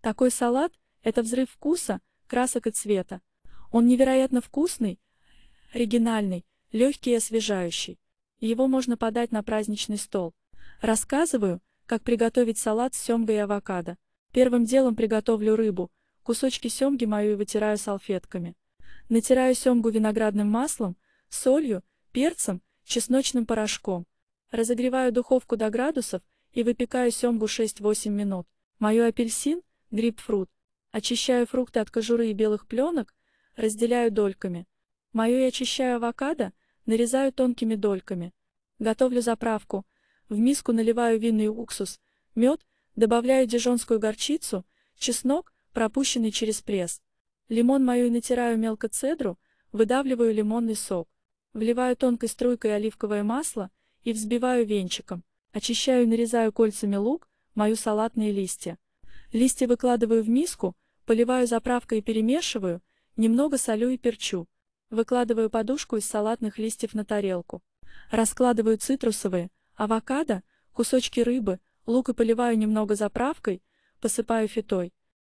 Такой салат – это взрыв вкуса, красок и цвета. Он невероятно вкусный, оригинальный, легкий и освежающий. Его можно подать на праздничный стол. Рассказываю, как приготовить салат с семгой и авокадо. Первым делом приготовлю рыбу, кусочки семги мою и вытираю салфетками. Натираю семгу виноградным маслом, солью, перцем, чесночным порошком. Разогреваю духовку до градусов и выпекаю семгу 6-8 минут. Мою апельсин, Грейпфрут. Очищаю фрукты от кожуры и белых пленок, разделяю дольками. Мою я очищаю авокадо, нарезаю тонкими дольками. Готовлю заправку. В миску наливаю винный уксус, мед, добавляю дижонскую горчицу, чеснок, пропущенный через пресс. Лимон мою и натираю мелко цедру, выдавливаю лимонный сок. Вливаю тонкой струйкой оливковое масло и взбиваю венчиком. Очищаю и нарезаю кольцами лук, мою салатные листья. Листья выкладываю в миску, поливаю заправкой и перемешиваю, немного солю и перчу. Выкладываю подушку из салатных листьев на тарелку. Раскладываю цитрусовые, авокадо, кусочки рыбы, лук и поливаю немного заправкой, посыпаю фитой.